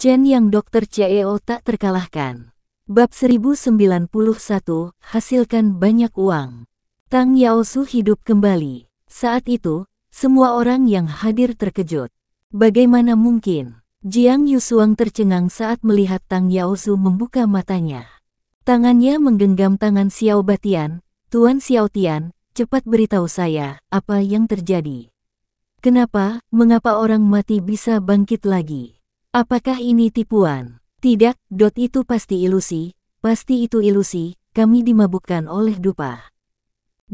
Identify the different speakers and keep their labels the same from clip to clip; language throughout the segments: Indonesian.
Speaker 1: Chen yang dokter CEO tak terkalahkan. Bab 1091, hasilkan banyak uang. Tang Yaosu hidup kembali. Saat itu, semua orang yang hadir terkejut. Bagaimana mungkin? Jiang Yusuang tercengang saat melihat Tang Yaosu membuka matanya. Tangannya menggenggam tangan Xiao Batian, Tuan Xiao Tian, cepat beritahu saya apa yang terjadi. Kenapa, mengapa orang mati bisa bangkit lagi? Apakah ini tipuan? Tidak, dot itu pasti ilusi, pasti itu ilusi, kami dimabukkan oleh dupa.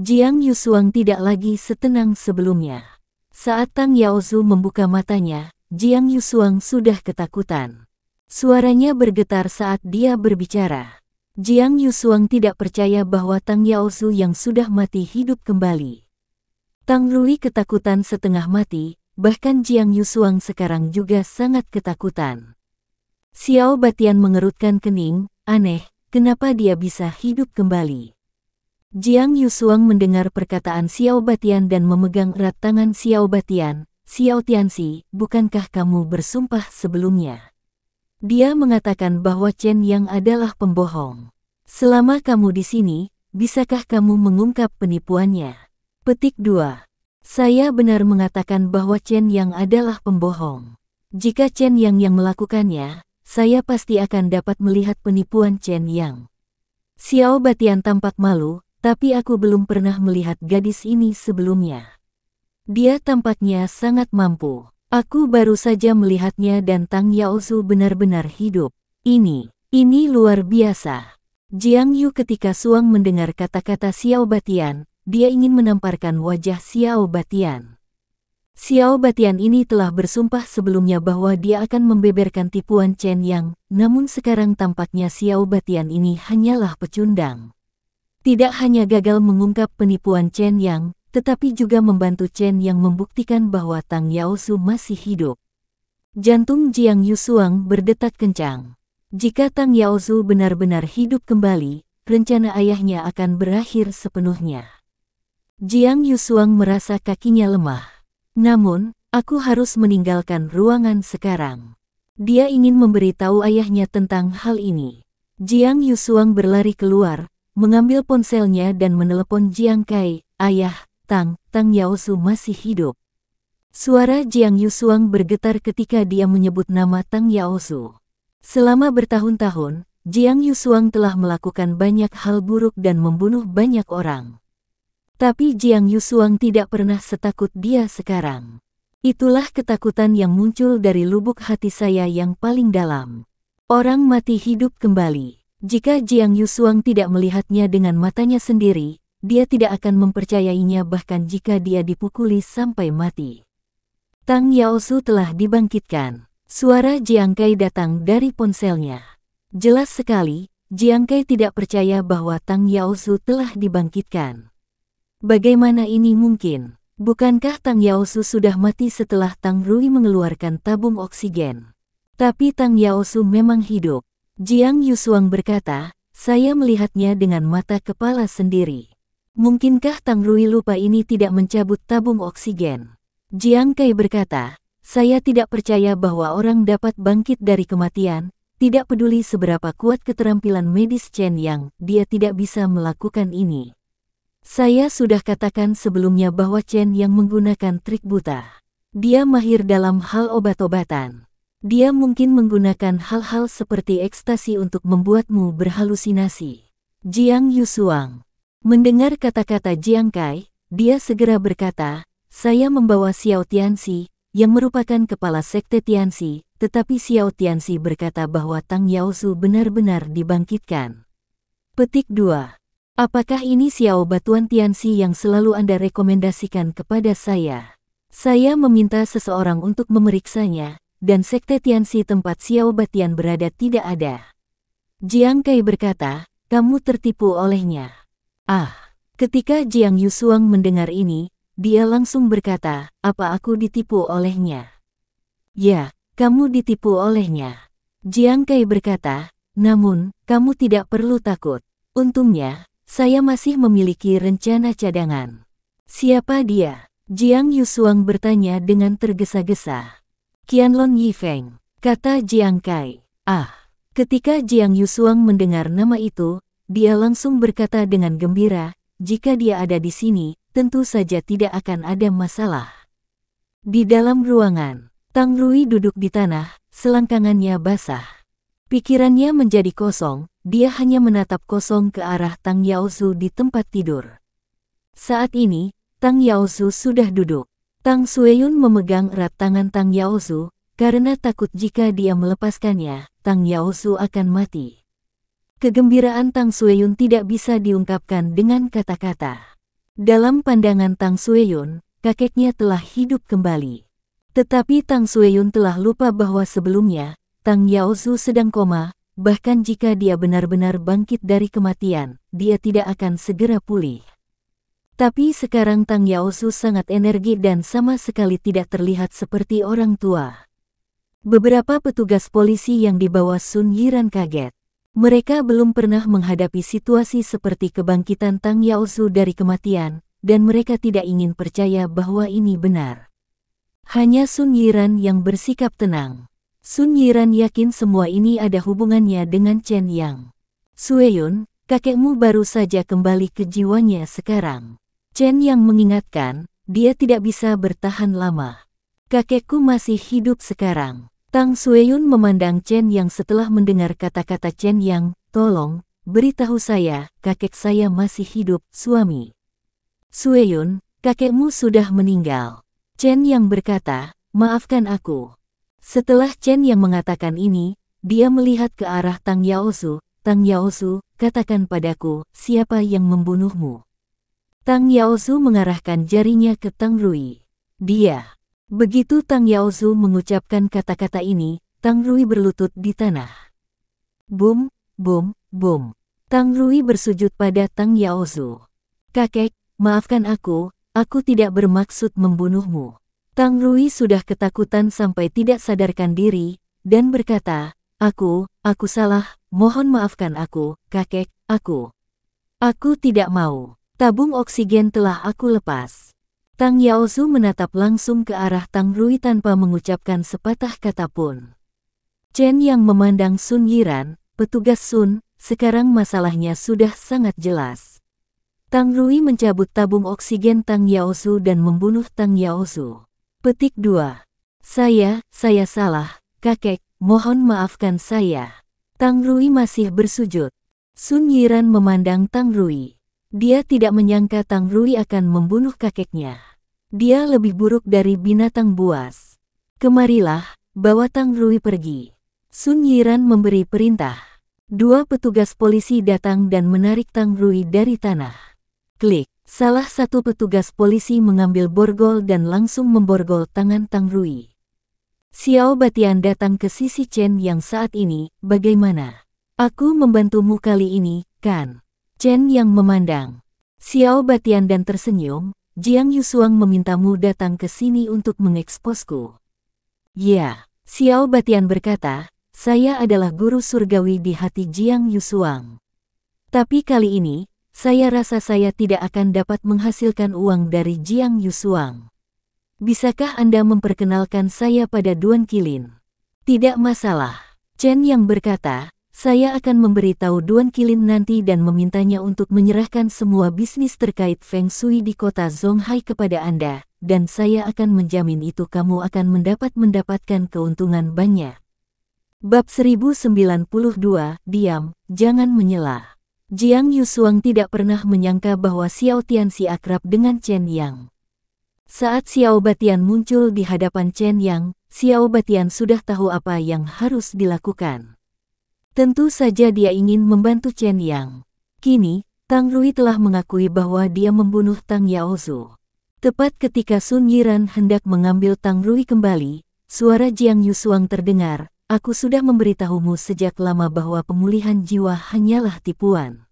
Speaker 1: Jiang Yusuang tidak lagi setenang sebelumnya. Saat Tang Yaozu membuka matanya, Jiang Yusuang sudah ketakutan. Suaranya bergetar saat dia berbicara. Jiang Yusuang tidak percaya bahwa Tang Yaozu yang sudah mati hidup kembali. Tang Rui ketakutan setengah mati, bahkan Jiang Yusuang sekarang juga sangat ketakutan. Xiao Batian mengerutkan kening, aneh, kenapa dia bisa hidup kembali. Jiang Yusuang mendengar perkataan Xiao Batian dan memegang erat tangan Xiao Batian, Xiao Tianxi, bukankah kamu bersumpah sebelumnya? Dia mengatakan bahwa Chen Yang adalah pembohong. Selama kamu di sini, bisakah kamu mengungkap penipuannya? Petik 2. Saya benar mengatakan bahwa Chen Yang adalah pembohong. Jika Chen Yang yang melakukannya, saya pasti akan dapat melihat penipuan Chen Yang. Xiao Batian tampak malu, tapi aku belum pernah melihat gadis ini sebelumnya. Dia tampaknya sangat mampu. Aku baru saja melihatnya dan Tang Yaosu benar-benar hidup. Ini, ini luar biasa. Jiang Yu ketika Suang mendengar kata-kata Xiao Batian, dia ingin menamparkan wajah Xiao Batian. Xiao Batian ini telah bersumpah sebelumnya bahwa dia akan membeberkan tipuan Chen Yang, namun sekarang tampaknya Xiao Batian ini hanyalah pecundang. Tidak hanya gagal mengungkap penipuan Chen Yang, tetapi juga membantu Chen Yang membuktikan bahwa Tang Yaosu masih hidup. Jantung Jiang Yusuang berdetak kencang. Jika Tang Yaosu benar-benar hidup kembali, rencana ayahnya akan berakhir sepenuhnya. Jiang Yusuang merasa kakinya lemah. Namun, aku harus meninggalkan ruangan sekarang. Dia ingin memberitahu ayahnya tentang hal ini. Jiang Yusuang berlari keluar, mengambil ponselnya dan menelepon Jiang Kai, ayah, Tang, Tang Yaosu masih hidup. Suara Jiang Yusuang bergetar ketika dia menyebut nama Tang Yaosu. Selama bertahun-tahun, Jiang Yusuang telah melakukan banyak hal buruk dan membunuh banyak orang. Tapi Jiang Yusuang tidak pernah setakut dia sekarang. Itulah ketakutan yang muncul dari lubuk hati saya yang paling dalam. Orang mati hidup kembali. Jika Jiang Yusuang tidak melihatnya dengan matanya sendiri, dia tidak akan mempercayainya bahkan jika dia dipukuli sampai mati. Tang Yaosu telah dibangkitkan. Suara Jiang Kai datang dari ponselnya. Jelas sekali, Jiang Kai tidak percaya bahwa Tang Yaosu telah dibangkitkan. Bagaimana ini mungkin? Bukankah Tang Yaosu sudah mati setelah Tang Rui mengeluarkan tabung oksigen? Tapi Tang Yaosu memang hidup. Jiang Yusuang berkata, saya melihatnya dengan mata kepala sendiri. Mungkinkah Tang Rui lupa ini tidak mencabut tabung oksigen? Jiang Kai berkata, saya tidak percaya bahwa orang dapat bangkit dari kematian, tidak peduli seberapa kuat keterampilan medis Chen Yang, dia tidak bisa melakukan ini. Saya sudah katakan sebelumnya bahwa Chen yang menggunakan trik buta. Dia mahir dalam hal obat-obatan. Dia mungkin menggunakan hal-hal seperti ekstasi untuk membuatmu berhalusinasi. Jiang Yusuang. Mendengar kata-kata Jiang Kai, dia segera berkata, saya membawa Xiao Tianxi, yang merupakan kepala sekte Tianxi, tetapi Xiao Tianxi berkata bahwa Tang Yaosu benar-benar dibangkitkan. Petik 2. Apakah ini Xiao Batuan Tianxi yang selalu Anda rekomendasikan kepada saya? Saya meminta seseorang untuk memeriksanya, dan sekte Tianxi tempat Xiao Batian berada tidak ada. Jiang Kai berkata, kamu tertipu olehnya. Ah, ketika Jiang Yusuang mendengar ini, dia langsung berkata, apa aku ditipu olehnya? Ya, kamu ditipu olehnya. Jiang Kai berkata, namun, kamu tidak perlu takut. Untungnya, saya masih memiliki rencana cadangan. Siapa dia? Jiang Yusuang bertanya dengan tergesa-gesa. Qianlong Yifeng, kata Jiang Kai. Ah, ketika Jiang Yusuang mendengar nama itu, dia langsung berkata dengan gembira, jika dia ada di sini, tentu saja tidak akan ada masalah. Di dalam ruangan, Tang Rui duduk di tanah, selangkangannya basah. Pikirannya menjadi kosong, dia hanya menatap kosong ke arah Tang Yaozu di tempat tidur. Saat ini, Tang Yaozu sudah duduk. Tang Sueyun memegang erat tangan Tang Yaozu, karena takut jika dia melepaskannya, Tang Yaozu akan mati. Kegembiraan Tang Sueyun tidak bisa diungkapkan dengan kata-kata. Dalam pandangan Tang Sueyun, kakeknya telah hidup kembali. Tetapi Tang Sueyun telah lupa bahwa sebelumnya, Tang Yaozu sedang koma, Bahkan jika dia benar-benar bangkit dari kematian, dia tidak akan segera pulih. Tapi sekarang Tang Yaosu sangat energi dan sama sekali tidak terlihat seperti orang tua. Beberapa petugas polisi yang dibawa Sun Yiran kaget. Mereka belum pernah menghadapi situasi seperti kebangkitan Tang Yaosu dari kematian, dan mereka tidak ingin percaya bahwa ini benar. Hanya Sun Yiran yang bersikap tenang. Sun Yiran yakin semua ini ada hubungannya dengan Chen Yang. Sueyun, kakekmu baru saja kembali ke jiwanya sekarang. Chen Yang mengingatkan, dia tidak bisa bertahan lama. Kakekku masih hidup sekarang. Tang Sueyun memandang Chen Yang setelah mendengar kata-kata Chen Yang, tolong, beritahu saya, kakek saya masih hidup, suami. Sueyun, kakekmu sudah meninggal. Chen Yang berkata, maafkan aku. Setelah Chen yang mengatakan ini, dia melihat ke arah Tang Yaosu. Tang Yaosu, katakan padaku, siapa yang membunuhmu? Tang Yaosu mengarahkan jarinya ke Tang Rui. Dia. Begitu Tang Yaosu mengucapkan kata-kata ini, Tang Rui berlutut di tanah. Bum, bum, bum. Tang Rui bersujud pada Tang Yaosu. Kakek, maafkan aku, aku tidak bermaksud membunuhmu. Tang Rui sudah ketakutan sampai tidak sadarkan diri, dan berkata, Aku, aku salah, mohon maafkan aku, kakek, aku. Aku tidak mau. Tabung oksigen telah aku lepas. Tang Yaozu menatap langsung ke arah Tang Rui tanpa mengucapkan sepatah kata pun. Chen yang memandang Sun Yiran, petugas Sun, sekarang masalahnya sudah sangat jelas. Tang Rui mencabut tabung oksigen Tang Yaozu dan membunuh Tang Yaozu. Petik 2. Saya, saya salah, kakek, mohon maafkan saya. Tang Rui masih bersujud. Sun Yiran memandang Tang Rui. Dia tidak menyangka Tang Rui akan membunuh kakeknya. Dia lebih buruk dari binatang buas. Kemarilah, bawa Tang Rui pergi. Sun Yiran memberi perintah. Dua petugas polisi datang dan menarik Tang Rui dari tanah. Klik. Salah satu petugas polisi mengambil borgol dan langsung memborgol tangan Tang Rui. Xiao Batian datang ke sisi Chen yang saat ini, bagaimana? Aku membantumu kali ini, kan? Chen yang memandang. Xiao Batian dan tersenyum, Jiang Yusuang memintamu datang ke sini untuk mengeksposku. Ya, Xiao Batian berkata, saya adalah guru surgawi di hati Jiang Yusuang. Tapi kali ini, saya rasa saya tidak akan dapat menghasilkan uang dari Jiang Yusuang. Bisakah Anda memperkenalkan saya pada Duan Kilin? Tidak masalah. Chen yang berkata, saya akan memberitahu Duan Kilin nanti dan memintanya untuk menyerahkan semua bisnis terkait Feng Shui di kota Zhonghai kepada Anda, dan saya akan menjamin itu kamu akan mendapat mendapatkan keuntungan banyak. Bab 1092, Diam, Jangan Menyela. Jiang Yusuang tidak pernah menyangka bahwa Xiao Tian si akrab dengan Chen Yang. Saat Xiao Batian muncul di hadapan Chen Yang, Xiao Batian sudah tahu apa yang harus dilakukan. Tentu saja dia ingin membantu Chen Yang. Kini, Tang Rui telah mengakui bahwa dia membunuh Tang Yaozu. Tepat ketika Sun Yiran hendak mengambil Tang Rui kembali, suara Jiang Yusuang terdengar, Aku sudah memberitahumu sejak lama bahwa pemulihan jiwa hanyalah tipuan.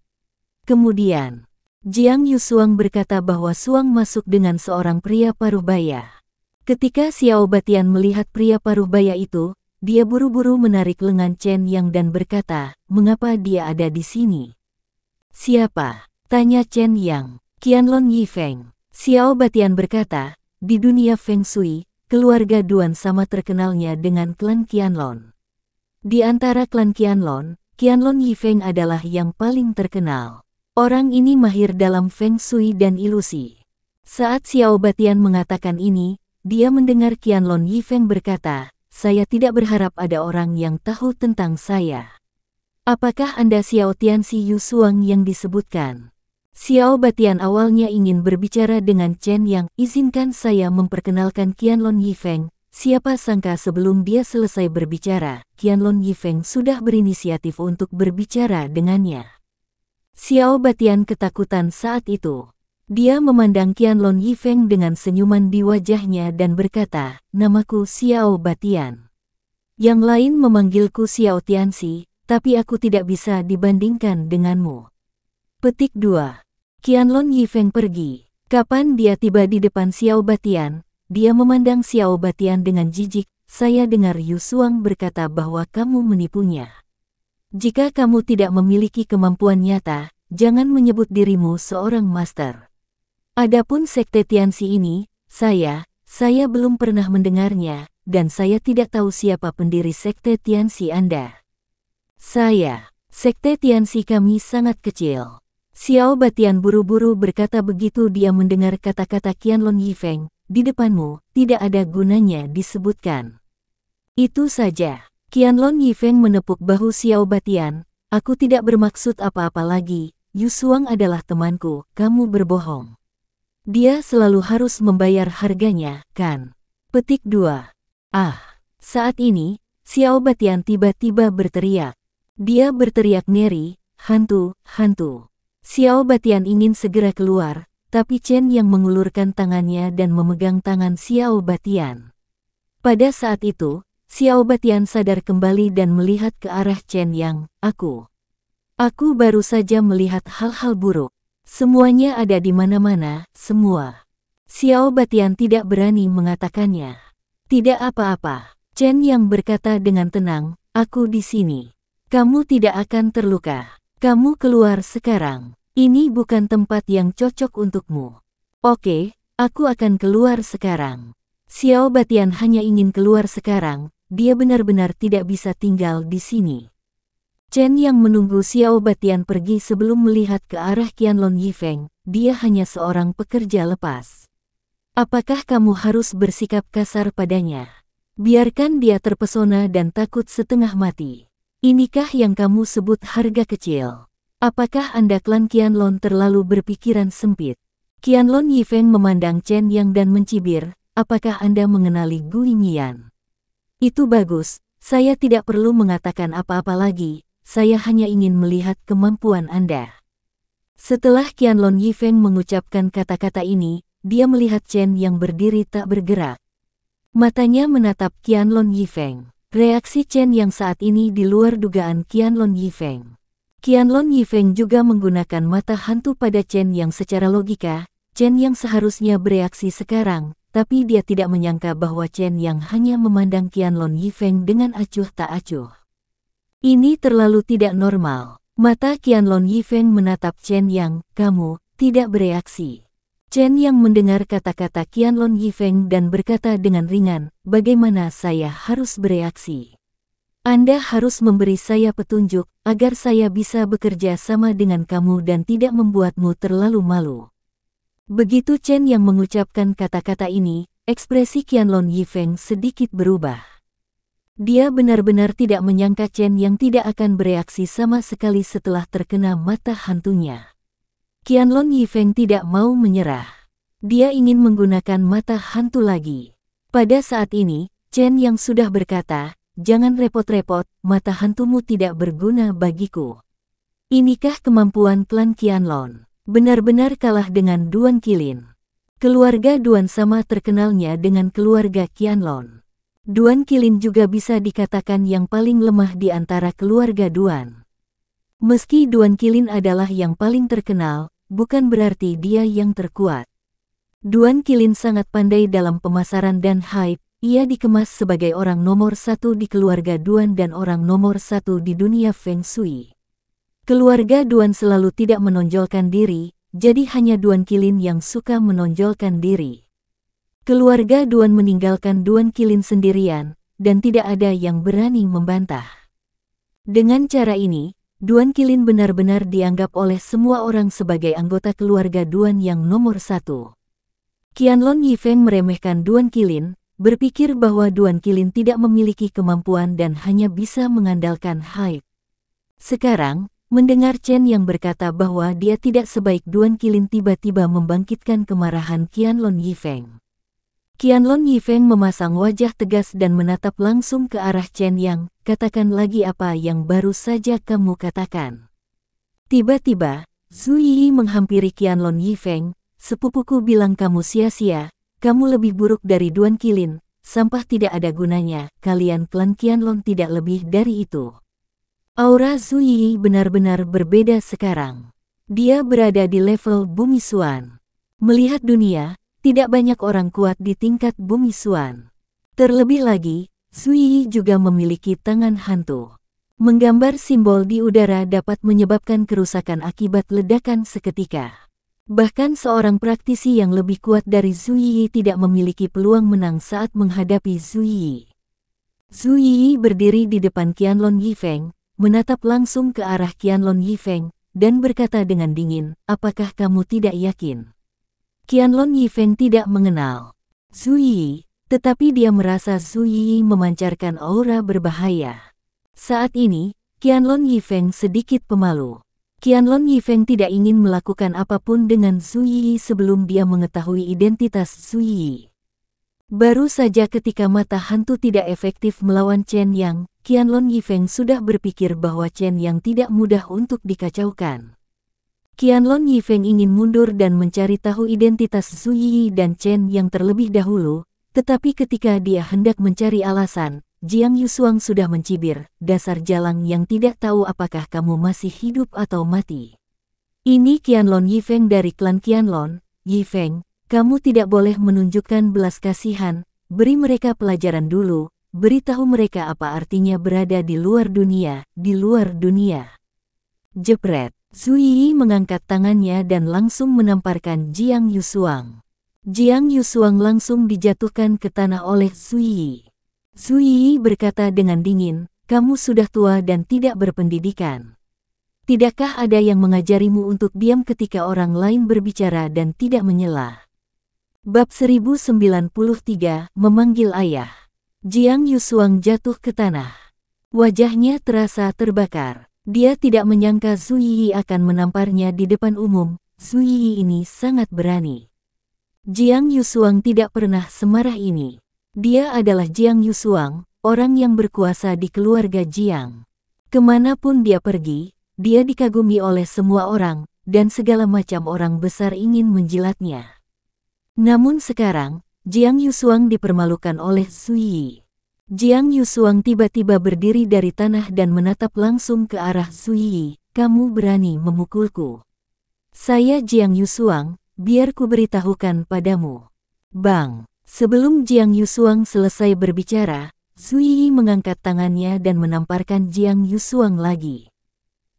Speaker 1: Kemudian, Jiang Yusuang berkata bahwa Suang masuk dengan seorang pria paruh baya. Ketika Xiao Batian melihat pria paruh baya itu, dia buru-buru menarik lengan Chen Yang dan berkata, mengapa dia ada di sini? Siapa? Tanya Chen Yang. Qianlong Yifeng. Xiao Batian berkata, di dunia Feng Shui, keluarga Duan sama terkenalnya dengan klan Qianlong. Di antara klan Qianlong, Qianlong Yifeng adalah yang paling terkenal. Orang ini mahir dalam Feng Shui dan ilusi. Saat Xiao Batian mengatakan ini, dia mendengar Qianlong Yifeng berkata, saya tidak berharap ada orang yang tahu tentang saya. Apakah Anda Xiao Tianxi Suang yang disebutkan? Xiao Batian awalnya ingin berbicara dengan Chen Yang, izinkan saya memperkenalkan Qianlong Yifeng, siapa sangka sebelum dia selesai berbicara, Qianlong Yifeng sudah berinisiatif untuk berbicara dengannya. Xiao Batian ketakutan saat itu. Dia memandang Qianlong Yifeng dengan senyuman di wajahnya dan berkata, namaku Xiao Batian. Yang lain memanggilku Xiao Tianxi, tapi aku tidak bisa dibandingkan denganmu. Petik 2 Qianlong Yifeng pergi. Kapan dia tiba di depan Xiao Batian, dia memandang Xiao Batian dengan jijik, saya dengar Yu Suang berkata bahwa kamu menipunya. Jika kamu tidak memiliki kemampuan nyata, jangan menyebut dirimu seorang master. Adapun Sekte Tianxi ini, saya, saya belum pernah mendengarnya, dan saya tidak tahu siapa pendiri Sekte Tianxi Anda. Saya, Sekte Tianxi kami sangat kecil. Xiao Batian buru-buru berkata begitu dia mendengar kata-kata Qianlong Yifeng, di depanmu, tidak ada gunanya disebutkan. Itu saja. Qianlong Yifeng menepuk bahu Xiao Batian, aku tidak bermaksud apa-apa lagi, Yusuang adalah temanku, kamu berbohong. Dia selalu harus membayar harganya, kan? Petik 2. Ah, saat ini, Xiao Batian tiba-tiba berteriak. Dia berteriak ngeri, hantu, hantu. Xiao Batian ingin segera keluar, tapi Chen yang mengulurkan tangannya dan memegang tangan Xiao Batian. Pada saat itu, Xiao Batian sadar kembali dan melihat ke arah Chen yang, aku. Aku baru saja melihat hal-hal buruk. Semuanya ada di mana-mana, semua. Xiao Batian tidak berani mengatakannya. Tidak apa-apa, Chen yang berkata dengan tenang, aku di sini. Kamu tidak akan terluka. Kamu keluar sekarang. Ini bukan tempat yang cocok untukmu. Oke, aku akan keluar sekarang. Xiao Batian hanya ingin keluar sekarang, dia benar-benar tidak bisa tinggal di sini. Chen yang menunggu Xiao Batian pergi sebelum melihat ke arah Qianlong Yifeng, dia hanya seorang pekerja lepas. Apakah kamu harus bersikap kasar padanya? Biarkan dia terpesona dan takut setengah mati. Inikah yang kamu sebut harga kecil? Apakah Anda klan Qianlong terlalu berpikiran sempit? Qianlong Yifeng memandang Chen Yang dan mencibir, apakah Anda mengenali Gu Yingyan? Itu bagus, saya tidak perlu mengatakan apa-apa lagi, saya hanya ingin melihat kemampuan Anda. Setelah Qianlong Yifeng mengucapkan kata-kata ini, dia melihat Chen Yang berdiri tak bergerak. Matanya menatap Qianlong Yifeng. Reaksi Chen yang saat ini di luar dugaan Qianlong Yifeng. Qianlong Yifeng juga menggunakan mata hantu pada Chen yang secara logika, Chen yang seharusnya bereaksi sekarang, tapi dia tidak menyangka bahwa Chen yang hanya memandang Qianlong Yifeng dengan acuh tak acuh. Ini terlalu tidak normal. Mata Qianlong Yifeng menatap Chen yang, kamu, tidak bereaksi. Chen yang mendengar kata-kata Qianlong Yifeng dan berkata dengan ringan, bagaimana saya harus bereaksi? Anda harus memberi saya petunjuk agar saya bisa bekerja sama dengan kamu dan tidak membuatmu terlalu malu. Begitu Chen yang mengucapkan kata-kata ini, ekspresi Qianlong Yifeng sedikit berubah. Dia benar-benar tidak menyangka Chen yang tidak akan bereaksi sama sekali setelah terkena mata hantunya. Qianlong Yifeng tidak mau menyerah. Dia ingin menggunakan mata hantu lagi. Pada saat ini, Chen yang sudah berkata, jangan repot-repot, mata hantumu tidak berguna bagiku. Inikah kemampuan klan Qianlong? Benar-benar kalah dengan Duan Kilin? Keluarga Duan sama terkenalnya dengan keluarga Qianlong. Duan Kilin juga bisa dikatakan yang paling lemah di antara keluarga Duan. Meski Duan Kilin adalah yang paling terkenal, bukan berarti dia yang terkuat. Duan Kilin sangat pandai dalam pemasaran dan hype, ia dikemas sebagai orang nomor satu di keluarga Duan dan orang nomor satu di dunia Feng Shui. Keluarga Duan selalu tidak menonjolkan diri, jadi hanya Duan Kilin yang suka menonjolkan diri. Keluarga Duan meninggalkan Duan Kilin sendirian, dan tidak ada yang berani membantah. Dengan cara ini, Duan Kilin benar-benar dianggap oleh semua orang sebagai anggota keluarga Duan yang nomor satu. Qianlong Yifeng meremehkan Duan Kilin, berpikir bahwa Duan Kilin tidak memiliki kemampuan dan hanya bisa mengandalkan hype. Sekarang, mendengar Chen yang berkata bahwa dia tidak sebaik Duan Kilin tiba-tiba membangkitkan kemarahan Qianlong Yifeng. Qianlong Yifeng memasang wajah tegas dan menatap langsung ke arah Chen Yang, katakan lagi apa yang baru saja kamu katakan. Tiba-tiba, Zhu Yi menghampiri Qianlong Yifeng, sepupuku bilang kamu sia-sia, kamu lebih buruk dari Duan Kilin, sampah tidak ada gunanya, kalian klan Qianlong tidak lebih dari itu. Aura Zhu benar-benar berbeda sekarang. Dia berada di level Bumi Suan. Melihat dunia, tidak banyak orang kuat di tingkat Bumi Suan. Terlebih lagi, Sui juga memiliki tangan hantu. Menggambar simbol di udara dapat menyebabkan kerusakan akibat ledakan seketika. Bahkan seorang praktisi yang lebih kuat dari Zuyi tidak memiliki peluang menang saat menghadapi Zuyi. Zuyi berdiri di depan Qianlong Yifeng, menatap langsung ke arah Qianlong Yifeng, dan berkata dengan dingin, apakah kamu tidak yakin? Qianlong Yifeng tidak mengenal. Zuyi, tetapi dia merasa Su Yi memancarkan aura berbahaya. Saat ini, Qianlong Yifeng sedikit pemalu. Qianlong Yifeng tidak ingin melakukan apapun dengan Su Yi sebelum dia mengetahui identitas Su Yi. Baru saja ketika mata hantu tidak efektif melawan Chen Yang, Qianlong Yifeng sudah berpikir bahwa Chen Yang tidak mudah untuk dikacaukan. Qianlong Yifeng ingin mundur dan mencari tahu identitas Su Yi dan Chen Yang terlebih dahulu, tetapi ketika dia hendak mencari alasan, Jiang Yusuang sudah mencibir, dasar jalang yang tidak tahu apakah kamu masih hidup atau mati. Ini Qianlong Yifeng dari klan Qianlong Yifeng, kamu tidak boleh menunjukkan belas kasihan, beri mereka pelajaran dulu, beritahu mereka apa artinya berada di luar dunia, di luar dunia. Jepret, Zui mengangkat tangannya dan langsung menamparkan Jiang Yusuang. Jiang Yusuang langsung dijatuhkan ke tanah oleh Zuyi. Zuyi berkata dengan dingin, kamu sudah tua dan tidak berpendidikan. Tidakkah ada yang mengajarimu untuk diam ketika orang lain berbicara dan tidak menyela? Bab 1093, Memanggil Ayah. Jiang Yusuang jatuh ke tanah. Wajahnya terasa terbakar. Dia tidak menyangka Zuyi akan menamparnya di depan umum. Zuyi ini sangat berani. Jiang Yusuang tidak pernah semarah ini. Dia adalah Jiang Yusuang, orang yang berkuasa di keluarga Jiang. Kemanapun dia pergi, dia dikagumi oleh semua orang, dan segala macam orang besar ingin menjilatnya. Namun sekarang, Jiang Yusuang dipermalukan oleh Yi. Jiang Yusuang tiba-tiba berdiri dari tanah dan menatap langsung ke arah Yi. kamu berani memukulku. Saya Jiang Yusuang, biar ku beritahukan padamu. Bang, sebelum Jiang Yusuang selesai berbicara, Zui Yi mengangkat tangannya dan menamparkan Jiang Yusuang lagi.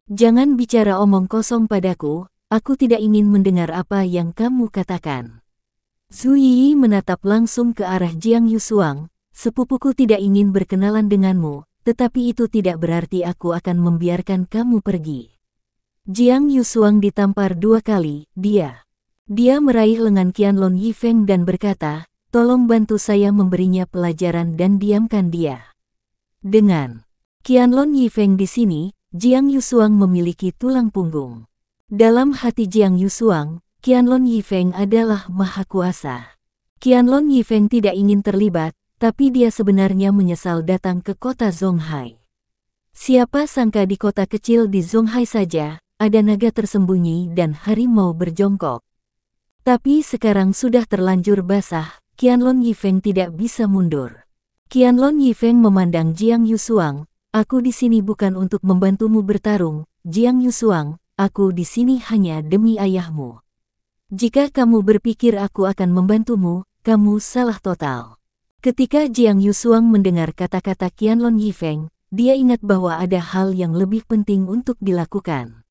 Speaker 1: Jangan bicara omong kosong padaku, aku tidak ingin mendengar apa yang kamu katakan. Zui Yi menatap langsung ke arah Jiang Yusuang, sepupuku tidak ingin berkenalan denganmu, tetapi itu tidak berarti aku akan membiarkan kamu pergi. Jiang Yusuang ditampar dua kali, dia dia meraih lengan Qianlong Yifeng dan berkata, tolong bantu saya memberinya pelajaran dan diamkan dia. Dengan Qianlong Yifeng di sini, Jiang Yusuang memiliki tulang punggung. Dalam hati Jiang Yusuang, Qianlong Yifeng adalah maha kuasa. Qianlong Yifeng tidak ingin terlibat, tapi dia sebenarnya menyesal datang ke kota Zhonghai. Siapa sangka di kota kecil di Zhonghai saja, ada naga tersembunyi dan harimau berjongkok. Tapi sekarang sudah terlanjur basah, Qianlong Yifeng tidak bisa mundur. Qianlong Yifeng memandang Jiang Yusuang, aku di sini bukan untuk membantumu bertarung, Jiang Yusuang, aku di sini hanya demi ayahmu. Jika kamu berpikir aku akan membantumu, kamu salah total. Ketika Jiang Yusuang mendengar kata-kata Qianlong Yifeng, dia ingat bahwa ada hal yang lebih penting untuk dilakukan.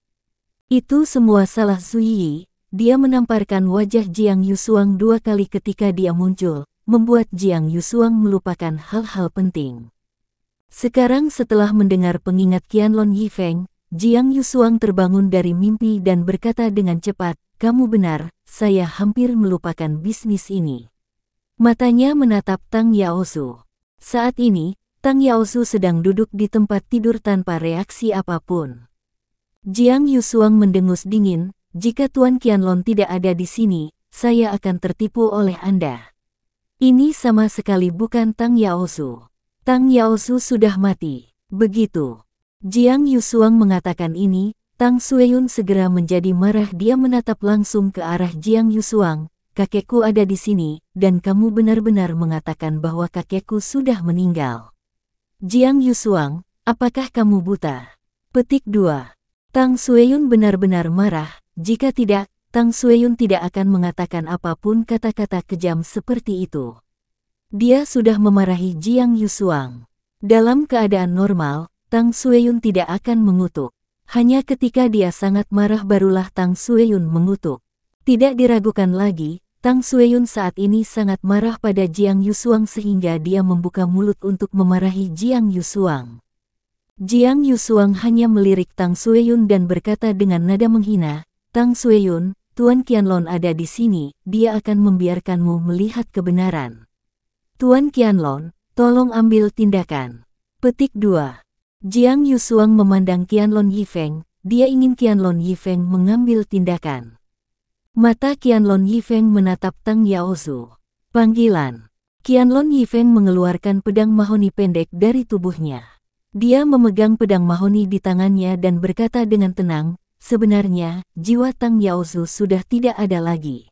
Speaker 1: Itu semua salah Zuyi, dia menamparkan wajah Jiang Yusuang dua kali ketika dia muncul, membuat Jiang Yusuang melupakan hal-hal penting. Sekarang setelah mendengar pengingat Qianlong Yifeng, Jiang Yusuang terbangun dari mimpi dan berkata dengan cepat, kamu benar, saya hampir melupakan bisnis ini. Matanya menatap Tang Yaosu. Saat ini, Tang Yaosu sedang duduk di tempat tidur tanpa reaksi apapun. Jiang Yusuang mendengus dingin, jika Tuan Qianlong tidak ada di sini, saya akan tertipu oleh Anda. Ini sama sekali bukan Tang Yaosu. Tang Yaosu sudah mati. Begitu. Jiang Yusuang mengatakan ini, Tang Sueyun segera menjadi marah dia menatap langsung ke arah Jiang Yusuang. Kakekku ada di sini, dan kamu benar-benar mengatakan bahwa kakekku sudah meninggal. Jiang Yusuang, apakah kamu buta? Petik 2. Tang Sueyun benar-benar marah, jika tidak, Tang Sueyun tidak akan mengatakan apapun kata-kata kejam seperti itu. Dia sudah memarahi Jiang Yusuang. Dalam keadaan normal, Tang Sueyun tidak akan mengutuk. Hanya ketika dia sangat marah barulah Tang Sueyun mengutuk. Tidak diragukan lagi, Tang Sueyun saat ini sangat marah pada Jiang Yusuang sehingga dia membuka mulut untuk memarahi Jiang Yusuang. Jiang Yusuang hanya melirik Tang Sueyun dan berkata dengan nada menghina, Tang Sueyun, Tuan Qianlon ada di sini, dia akan membiarkanmu melihat kebenaran. Tuan Qianlon, tolong ambil tindakan. Petik 2. Jiang Yusuang memandang Qianlon Yifeng, dia ingin Qianlon Yifeng mengambil tindakan. Mata Qianlon Yifeng menatap Tang Yaozu. Panggilan. Qianlon Yifeng mengeluarkan pedang mahoni pendek dari tubuhnya. Dia memegang pedang mahoni di tangannya dan berkata dengan tenang, Sebenarnya, jiwa Tang Yaozu sudah tidak ada lagi.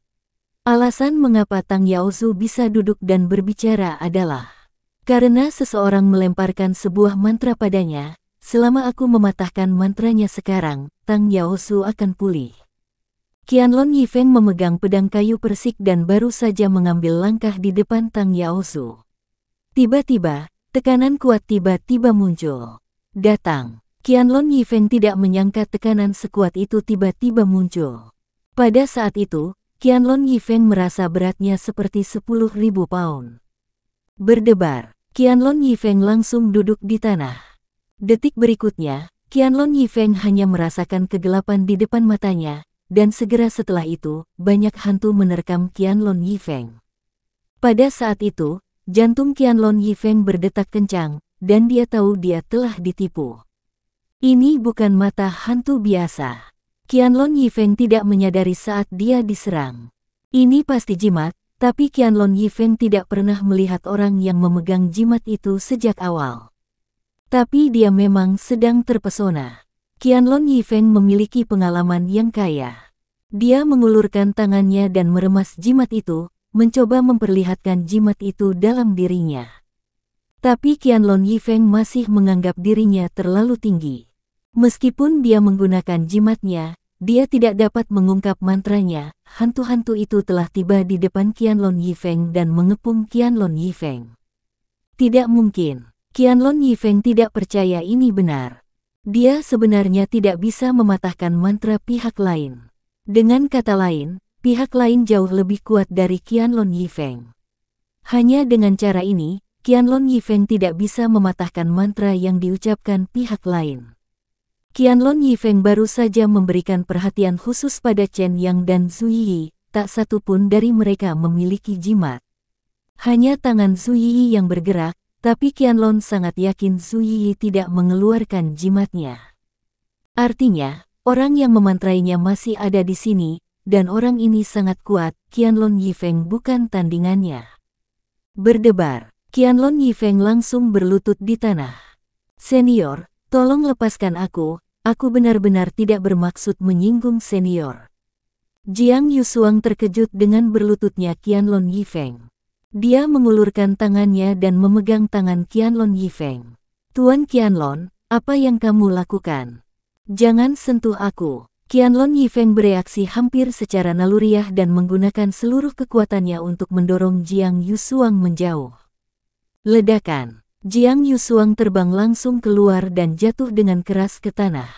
Speaker 1: Alasan mengapa Tang Yaozu bisa duduk dan berbicara adalah karena seseorang melemparkan sebuah mantra padanya, selama aku mematahkan mantranya sekarang, Tang Yaozu akan pulih. Qianlong Yifeng memegang pedang kayu persik dan baru saja mengambil langkah di depan Tang Yaozu. Tiba-tiba, tekanan kuat tiba-tiba muncul. Datang. Qianlong Yifeng tidak menyangka tekanan sekuat itu tiba-tiba muncul. Pada saat itu, Qianlong Yifeng merasa beratnya seperti 10.000 pound. Berdebar, Qianlong Yifeng langsung duduk di tanah. Detik berikutnya, Qianlong Yifeng hanya merasakan kegelapan di depan matanya, dan segera setelah itu, banyak hantu menerkam Qianlong Yifeng. Pada saat itu, jantung Qianlong Yifeng berdetak kencang, dan dia tahu dia telah ditipu. Ini bukan mata hantu biasa. Qianlong Yifeng tidak menyadari saat dia diserang. Ini pasti jimat, tapi Qianlong Yifeng tidak pernah melihat orang yang memegang jimat itu sejak awal. Tapi dia memang sedang terpesona. Qianlong Yifeng memiliki pengalaman yang kaya. Dia mengulurkan tangannya dan meremas jimat itu, mencoba memperlihatkan jimat itu dalam dirinya. Tapi Qianlong Yifeng masih menganggap dirinya terlalu tinggi. Meskipun dia menggunakan jimatnya, dia tidak dapat mengungkap mantranya. Hantu-hantu itu telah tiba di depan Qianlong Yifeng dan mengepung Qianlong Yifeng. Tidak mungkin. Qianlong Yifeng tidak percaya ini benar. Dia sebenarnya tidak bisa mematahkan mantra pihak lain. Dengan kata lain, pihak lain jauh lebih kuat dari Qianlong Yifeng. Hanya dengan cara ini, Qianlong Yifeng tidak bisa mematahkan mantra yang diucapkan pihak lain. Qianlong Yifeng baru saja memberikan perhatian khusus pada Chen Yang dan Zuyi, tak satu pun dari mereka memiliki jimat. Hanya tangan Zuyi yang bergerak, tapi Qianlong sangat yakin Zuyi tidak mengeluarkan jimatnya. Artinya, orang yang memantrainya masih ada di sini, dan orang ini sangat kuat, Qianlong Yifeng bukan tandingannya. Berdebar, Qianlong Yifeng langsung berlutut di tanah. Senior, Tolong lepaskan aku, aku benar-benar tidak bermaksud menyinggung senior. Jiang Yusuang terkejut dengan berlututnya Qianlong Yifeng. Dia mengulurkan tangannya dan memegang tangan Qianlong Yifeng. Tuan Qianlong, apa yang kamu lakukan? Jangan sentuh aku. Qianlong Yifeng bereaksi hampir secara naluriah dan menggunakan seluruh kekuatannya untuk mendorong Jiang Yusuang menjauh. Ledakan Jiang Yusuang terbang langsung keluar dan jatuh dengan keras ke tanah.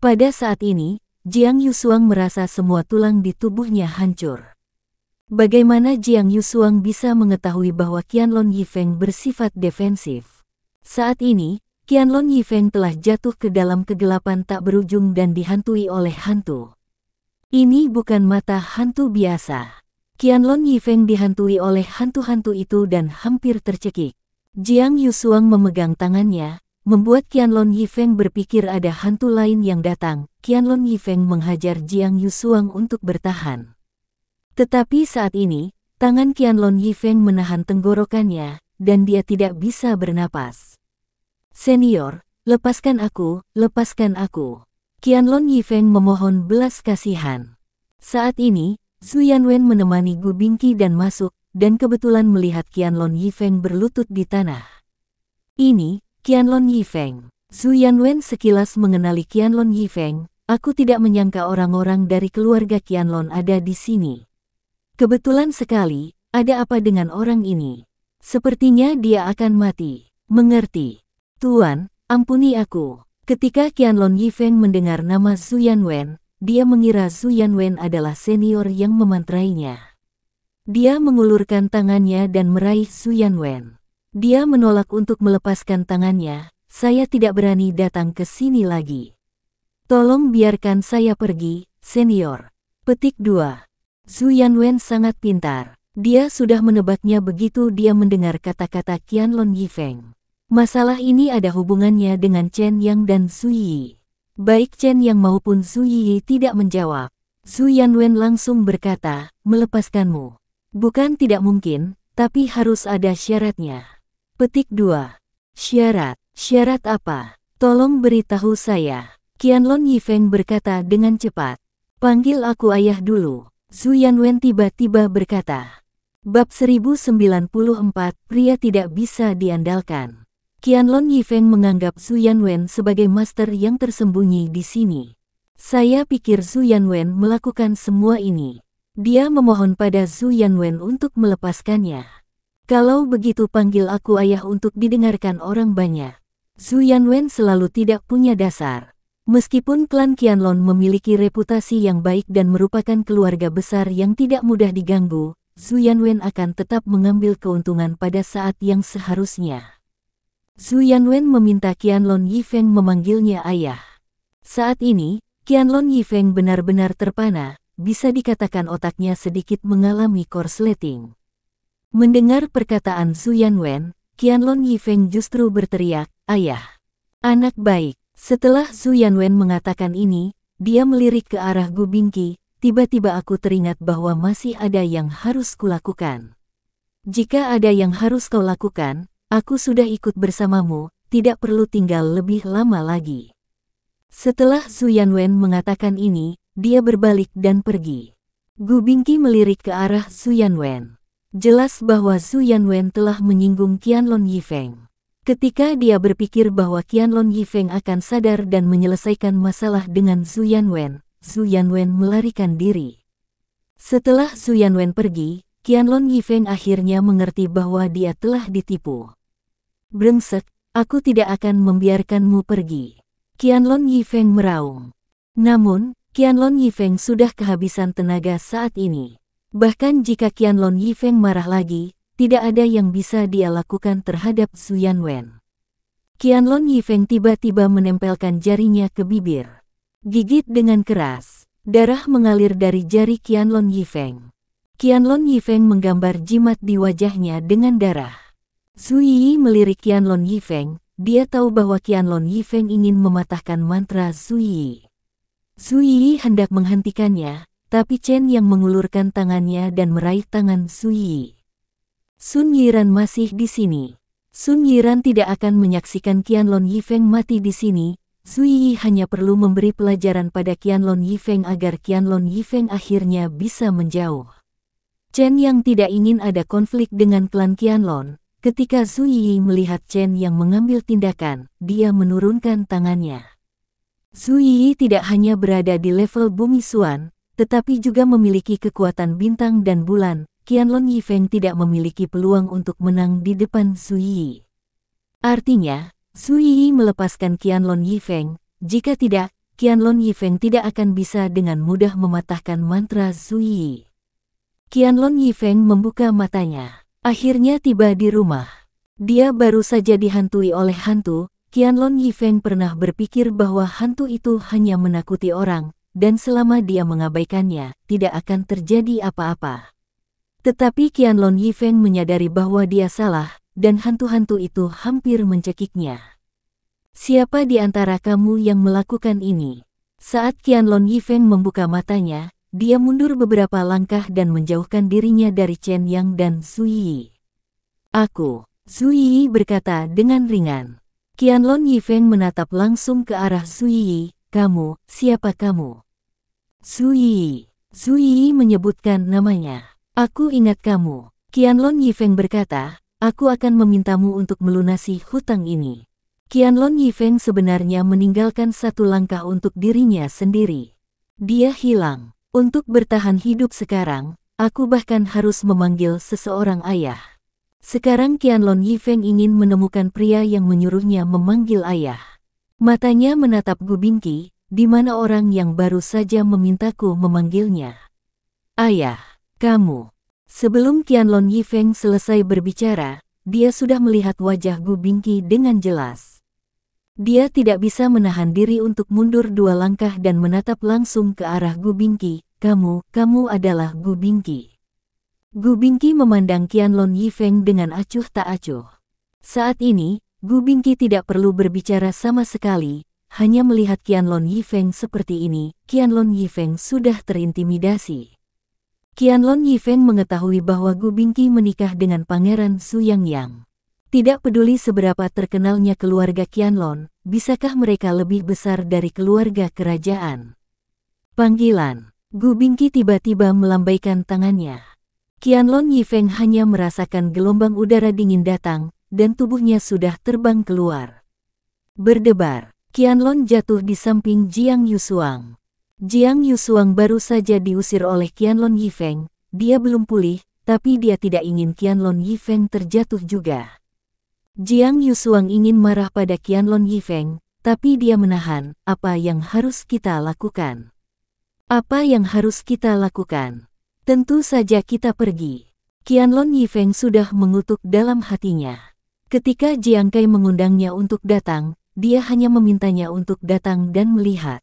Speaker 1: Pada saat ini, Jiang Yusuang merasa semua tulang di tubuhnya hancur. Bagaimana Jiang Yusuang bisa mengetahui bahwa Qianlong Yifeng bersifat defensif? Saat ini, Qianlong Yifeng telah jatuh ke dalam kegelapan tak berujung dan dihantui oleh hantu. Ini bukan mata hantu biasa. Qianlong Yifeng dihantui oleh hantu-hantu itu dan hampir tercekik. Jiang Yusuang memegang tangannya, membuat Qianlong Yifeng berpikir ada hantu lain yang datang. Qianlong Yifeng menghajar Jiang Yusuang untuk bertahan. Tetapi saat ini, tangan Qianlong Yifeng menahan tenggorokannya, dan dia tidak bisa bernapas. Senior, lepaskan aku, lepaskan aku. Qianlong Yifeng memohon belas kasihan. Saat ini, Zhu Yanwen menemani Gu Bingqi dan masuk, dan kebetulan melihat Qianlong Yifeng berlutut di tanah. Ini, Qianlong Yifeng. Zhu Yanwen sekilas mengenali Qianlong Yifeng, aku tidak menyangka orang-orang dari keluarga Qianlong ada di sini. Kebetulan sekali, ada apa dengan orang ini? Sepertinya dia akan mati. Mengerti. Tuan, ampuni aku. Ketika Qianlong Yifeng mendengar nama Zhu Yanwen, dia mengira Zhu Yanwen adalah senior yang memantrainya. Dia mengulurkan tangannya dan meraih Su Wen. Dia menolak untuk melepaskan tangannya, saya tidak berani datang ke sini lagi. Tolong biarkan saya pergi, senior. Petik 2. Yan Wen sangat pintar. Dia sudah menebaknya begitu dia mendengar kata-kata Qianlong Yifeng. Masalah ini ada hubungannya dengan Chen Yang dan Su Yi. Baik Chen Yang maupun Su Yi tidak menjawab. Yan Wen langsung berkata, melepaskanmu. Bukan tidak mungkin, tapi harus ada syaratnya. Petik 2. Syarat. Syarat apa? Tolong beritahu saya. Qianlong Yifeng berkata dengan cepat. Panggil aku ayah dulu. Zhu Yanwen tiba-tiba berkata. Bab 1094, pria tidak bisa diandalkan. Qianlong Yifeng menganggap Zhu Yanwen sebagai master yang tersembunyi di sini. Saya pikir Zhu Yanwen melakukan semua ini. Dia memohon pada Zhu Yanwen untuk melepaskannya. Kalau begitu panggil aku ayah untuk didengarkan orang banyak. Zhu Yanwen selalu tidak punya dasar. Meskipun klan Qianlong memiliki reputasi yang baik dan merupakan keluarga besar yang tidak mudah diganggu, Zhu Yanwen akan tetap mengambil keuntungan pada saat yang seharusnya. Zhu Yanwen meminta Qianlong Yifeng memanggilnya ayah. Saat ini, Qianlong Yifeng benar-benar terpana, bisa dikatakan otaknya sedikit mengalami korsleting. Mendengar perkataan Su Yanwen, Qianlong Yifeng justru berteriak, Ayah, anak baik. Setelah Su Yanwen mengatakan ini, dia melirik ke arah Gu Bingqi. tiba-tiba aku teringat bahwa masih ada yang harus kulakukan. Jika ada yang harus kau lakukan, aku sudah ikut bersamamu, tidak perlu tinggal lebih lama lagi. Setelah Su Yanwen mengatakan ini, dia berbalik dan pergi. Gu Bingqi melirik ke arah Su Yanwen. Jelas bahwa Su Yanwen telah menyinggung Qianlong Yifeng. Ketika dia berpikir bahwa Qianlong Yifeng akan sadar dan menyelesaikan masalah dengan Su Yanwen, Su Yanwen melarikan diri. Setelah Su Yanwen pergi, Qianlong Yifeng akhirnya mengerti bahwa dia telah ditipu. Brengsek, aku tidak akan membiarkanmu pergi. Qianlong Yifeng meraung. Namun, Qianlong Yifeng sudah kehabisan tenaga saat ini. Bahkan jika Qianlong Yifeng marah lagi, tidak ada yang bisa dia lakukan terhadap Zhu Yanwen. Qianlong Yifeng tiba-tiba menempelkan jarinya ke bibir. Gigit dengan keras, darah mengalir dari jari Qianlong Yifeng. Qianlon Yifeng menggambar jimat di wajahnya dengan darah. Zhu Yi melirik Qianlon Yifeng, dia tahu bahwa Qianlon Yifeng ingin mematahkan mantra Zhu Yi. Yi hendak menghentikannya, tapi Chen yang mengulurkan tangannya dan meraih tangan Yi. Sun Yiran masih di sini. Sun Yiran tidak akan menyaksikan Qianlon Yifeng mati di sini. Yi hanya perlu memberi pelajaran pada Qianlon Yifeng agar Qianlon Yifeng akhirnya bisa menjauh. Chen yang tidak ingin ada konflik dengan klan Qianlon, ketika Yi melihat Chen yang mengambil tindakan, dia menurunkan tangannya. Zhu Yi tidak hanya berada di level bumi Suan, tetapi juga memiliki kekuatan bintang dan bulan. Qianlong Yifeng tidak memiliki peluang untuk menang di depan Zhu Yi. Artinya, Zhu Yi melepaskan Qianlong Yifeng. Jika tidak, Qianlong Yifeng tidak akan bisa dengan mudah mematahkan mantra Zhu Yi. Qianlong Yifeng membuka matanya. Akhirnya tiba di rumah. Dia baru saja dihantui oleh hantu, Qianlon Yifeng pernah berpikir bahwa hantu itu hanya menakuti orang, dan selama dia mengabaikannya, tidak akan terjadi apa-apa. Tetapi Qianlon Yifeng menyadari bahwa dia salah, dan hantu-hantu itu hampir mencekiknya. Siapa di antara kamu yang melakukan ini? Saat Qianlon Yifeng membuka matanya, dia mundur beberapa langkah dan menjauhkan dirinya dari Chen Yang dan Zhu Yi. Aku, Zhu Yi berkata dengan ringan. Qianlong Yifeng menatap langsung ke arah Suyi, kamu, siapa kamu? Suyi, Suyi menyebutkan namanya. Aku ingat kamu. Qianlong Yifeng berkata, aku akan memintamu untuk melunasi hutang ini. Qianlong Yifeng sebenarnya meninggalkan satu langkah untuk dirinya sendiri. Dia hilang. Untuk bertahan hidup sekarang, aku bahkan harus memanggil seseorang ayah. Sekarang Qianlong Yifeng ingin menemukan pria yang menyuruhnya memanggil ayah. Matanya menatap Gubinki, di mana orang yang baru saja memintaku memanggilnya. Ayah, kamu. Sebelum Qianlong Yifeng selesai berbicara, dia sudah melihat wajah Gu Gubinki dengan jelas. Dia tidak bisa menahan diri untuk mundur dua langkah dan menatap langsung ke arah Gu Gubinki. Kamu, kamu adalah Gu Gubinki. Gu Bingqi memandang Qianlong Yifeng dengan acuh tak acuh. Saat ini, Gu Bingqi tidak perlu berbicara sama sekali, hanya melihat Qianlong Yifeng seperti ini, Qianlong Yifeng sudah terintimidasi. Qianlong Yifeng mengetahui bahwa Gu Bingqi menikah dengan Pangeran Su Yang Yang. Tidak peduli seberapa terkenalnya keluarga Qianlong, bisakah mereka lebih besar dari keluarga kerajaan? Panggilan, Gu Bingqi tiba-tiba melambaikan tangannya. Qianlong Yifeng hanya merasakan gelombang udara dingin datang, dan tubuhnya sudah terbang keluar. Berdebar, Qianlong jatuh di samping Jiang Yusuang. Jiang Yusuang baru saja diusir oleh Qianlong Yifeng, dia belum pulih, tapi dia tidak ingin Qianlong Yifeng terjatuh juga. Jiang Yusuang ingin marah pada Qianlong Yifeng, tapi dia menahan, apa yang harus kita lakukan? Apa yang harus kita lakukan? Tentu saja kita pergi. Qianlong Yifeng sudah mengutuk dalam hatinya. Ketika Jiang Kai mengundangnya untuk datang, dia hanya memintanya untuk datang dan melihat.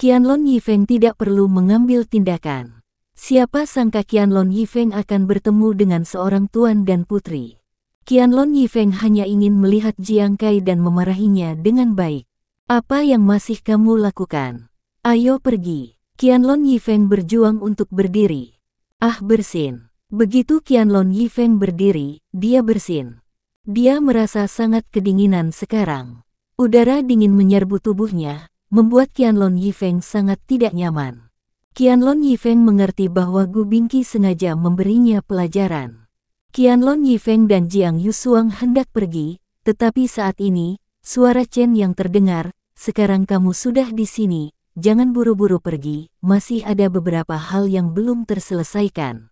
Speaker 1: Qianlong Yifeng tidak perlu mengambil tindakan. Siapa sangka Qianlong Yifeng akan bertemu dengan seorang tuan dan putri. Qianlong Yifeng hanya ingin melihat Jiang Kai dan memarahinya dengan baik. Apa yang masih kamu lakukan? Ayo pergi. Qianlong Yifeng berjuang untuk berdiri. Ah bersin. Begitu Qianlong Yifeng berdiri, dia bersin. Dia merasa sangat kedinginan sekarang. Udara dingin menyerbu tubuhnya, membuat Qianlong Yifeng sangat tidak nyaman. Qianlong Yifeng mengerti bahwa Gu Bingqi sengaja memberinya pelajaran. Qianlong Yifeng dan Jiang Yusuang hendak pergi, tetapi saat ini, suara Chen yang terdengar, sekarang kamu sudah di sini, jangan buru-buru pergi, masih ada beberapa hal yang belum terselesaikan.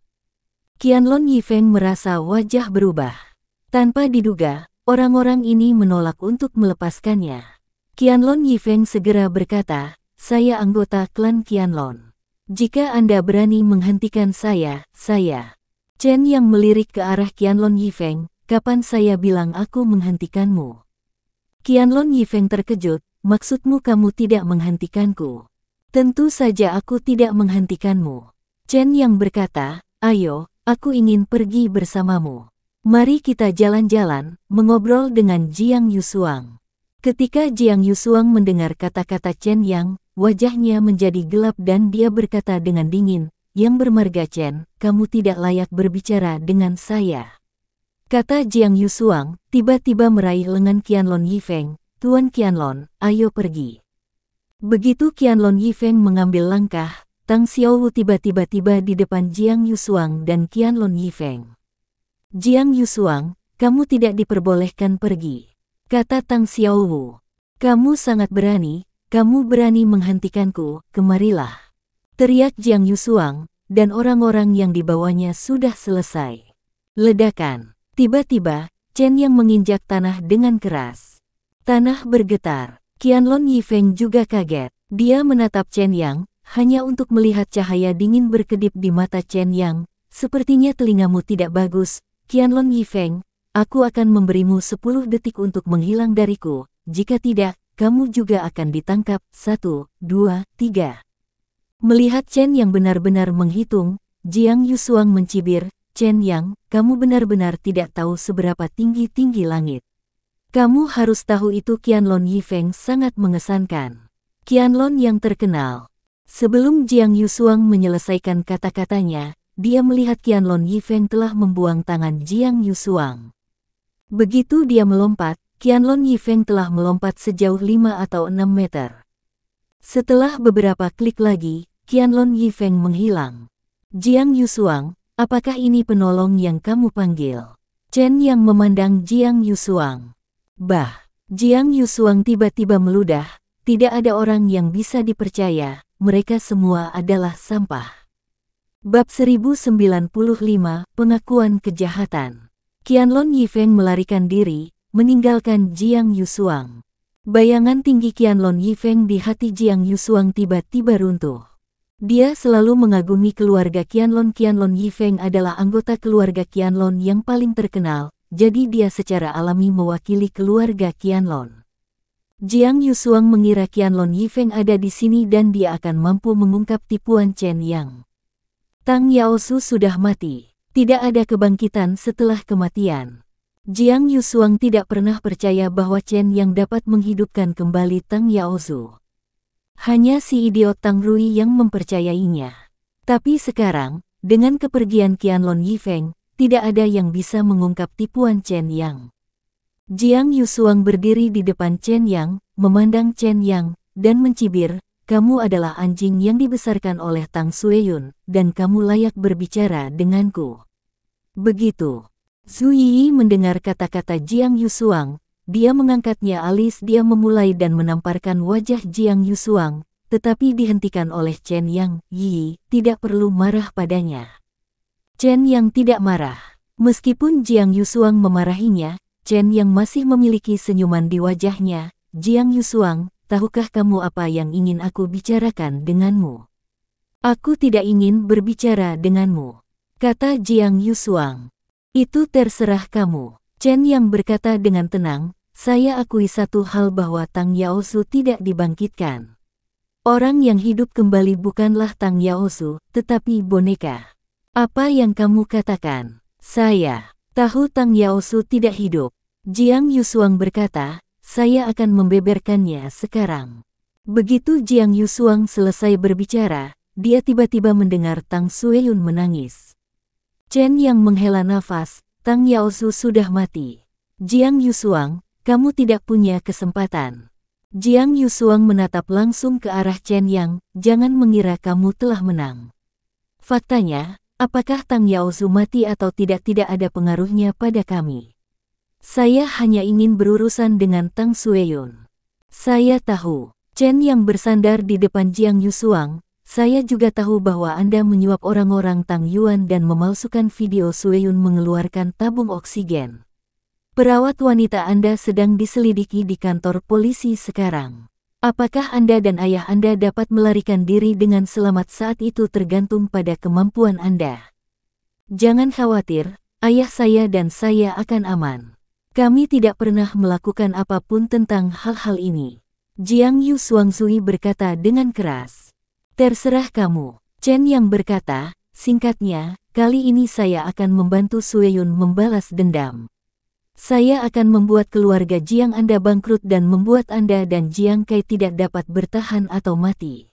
Speaker 1: Qianlong Yifeng merasa wajah berubah. Tanpa diduga, orang-orang ini menolak untuk melepaskannya. Qianlong Yifeng segera berkata, saya anggota klan Qianlong. Jika Anda berani menghentikan saya, saya. Chen yang melirik ke arah Qianlong Yifeng, kapan saya bilang aku menghentikanmu? Qianlong Yifeng terkejut, maksudmu kamu tidak menghentikanku? Tentu saja aku tidak menghentikanmu. Chen yang berkata, ayo, aku ingin pergi bersamamu. Mari kita jalan-jalan, mengobrol dengan Jiang Yusuang. Ketika Jiang Yusuang mendengar kata-kata Chen Yang, wajahnya menjadi gelap dan dia berkata dengan dingin, yang bermarga Chen, kamu tidak layak berbicara dengan saya. Kata Jiang Yusuang, tiba-tiba meraih lengan Qianlong Yifeng, Tuan Qianlon, ayo pergi. Begitu Qianlon Yifeng mengambil langkah, Tang Xiaowu tiba-tiba tiba di depan Jiang Yusuang dan Qianlon Yifeng. Jiang Yusuang, kamu tidak diperbolehkan pergi. Kata Tang Xiaowu. Kamu sangat berani, kamu berani menghentikanku, kemarilah. Teriak Jiang Yusuang, dan orang-orang yang dibawanya sudah selesai. Ledakan. Tiba-tiba, Chen yang menginjak tanah dengan keras. Tanah bergetar. Qianlong Yifeng juga kaget. Dia menatap Chen Yang, hanya untuk melihat cahaya dingin berkedip di mata Chen Yang. Sepertinya telingamu tidak bagus, Qianlong Yifeng. Aku akan memberimu 10 detik untuk menghilang dariku. Jika tidak, kamu juga akan ditangkap. Satu, dua, tiga. Melihat Chen yang benar-benar menghitung, Jiang Yusuang mencibir, Chen Yang, kamu benar-benar tidak tahu seberapa tinggi-tinggi langit. Kamu harus tahu itu Qianlong Yifeng sangat mengesankan. Qianlong yang terkenal. Sebelum Jiang Yusuang menyelesaikan kata-katanya, dia melihat Qianlong Yifeng telah membuang tangan Jiang Yusuang. Begitu dia melompat, Qianlong Yifeng telah melompat sejauh 5 atau 6 meter. Setelah beberapa klik lagi, Qianlong Yifeng menghilang. Jiang Yusuang, apakah ini penolong yang kamu panggil? Chen yang memandang Jiang Yusuang. Bah, Jiang Yusuang tiba-tiba meludah, tidak ada orang yang bisa dipercaya, mereka semua adalah sampah. Bab 1095, Pengakuan Kejahatan Qianlong Yifeng melarikan diri, meninggalkan Jiang Yusuang. Bayangan tinggi Qianlon Yifeng di hati Jiang Yusuang tiba-tiba runtuh. Dia selalu mengagumi keluarga Qianlon. Qianlon Yifeng adalah anggota keluarga Qianlon yang paling terkenal, jadi dia secara alami mewakili keluarga Qianlong. Jiang Yusuang mengira Qianlong Yifeng ada di sini dan dia akan mampu mengungkap tipuan Chen Yang. Tang Yaosu sudah mati, tidak ada kebangkitan setelah kematian. Jiang Yusuang tidak pernah percaya bahwa Chen Yang dapat menghidupkan kembali Tang Yaosu. Hanya si idiot Tang Rui yang mempercayainya. Tapi sekarang, dengan kepergian Qianlong Yifeng, tidak ada yang bisa mengungkap tipuan Chen Yang. Jiang Yusuang berdiri di depan Chen Yang, memandang Chen Yang, dan mencibir, kamu adalah anjing yang dibesarkan oleh Tang Sueyun, dan kamu layak berbicara denganku. Begitu. Zhu Yi mendengar kata-kata Jiang Yusuang, dia mengangkatnya alis dia memulai dan menamparkan wajah Jiang Yusuang, tetapi dihentikan oleh Chen Yang, Yi, tidak perlu marah padanya. Chen yang tidak marah. Meskipun Jiang Yusuang memarahinya, Chen yang masih memiliki senyuman di wajahnya, Jiang Yusuang, tahukah kamu apa yang ingin aku bicarakan denganmu? Aku tidak ingin berbicara denganmu, kata Jiang Yusuang. Itu terserah kamu. Chen yang berkata dengan tenang, saya akui satu hal bahwa Tang Yaosu tidak dibangkitkan. Orang yang hidup kembali bukanlah Tang Yaosu, tetapi boneka. Apa yang kamu katakan? Saya, tahu Tang Yaosu tidak hidup. Jiang Yusuang berkata, saya akan membeberkannya sekarang. Begitu Jiang Yusuang selesai berbicara, dia tiba-tiba mendengar Tang Sueyun menangis. Chen yang menghela nafas, Tang Yaosu sudah mati. Jiang Yusuang, kamu tidak punya kesempatan. Jiang Yusuang menatap langsung ke arah Chen Yang, jangan mengira kamu telah menang. Faktanya, Apakah Tang Yaozu mati atau tidak tidak ada pengaruhnya pada kami. Saya hanya ingin berurusan dengan Tang Sueyun. Saya tahu, Chen yang bersandar di depan Jiang Yusuang, saya juga tahu bahwa Anda menyuap orang-orang Tang Yuan dan memalsukan video Sueyun mengeluarkan tabung oksigen. Perawat wanita Anda sedang diselidiki di kantor polisi sekarang. Apakah Anda dan ayah Anda dapat melarikan diri dengan selamat saat itu tergantung pada kemampuan Anda. Jangan khawatir, ayah saya dan saya akan aman. Kami tidak pernah melakukan apapun tentang hal-hal ini. Jiang Yu Suangsui berkata dengan keras. Terserah kamu. Chen yang berkata, singkatnya, kali ini saya akan membantu Sueyun membalas dendam. Saya akan membuat keluarga Jiang Anda bangkrut dan membuat Anda dan Jiang Kai tidak dapat bertahan atau mati.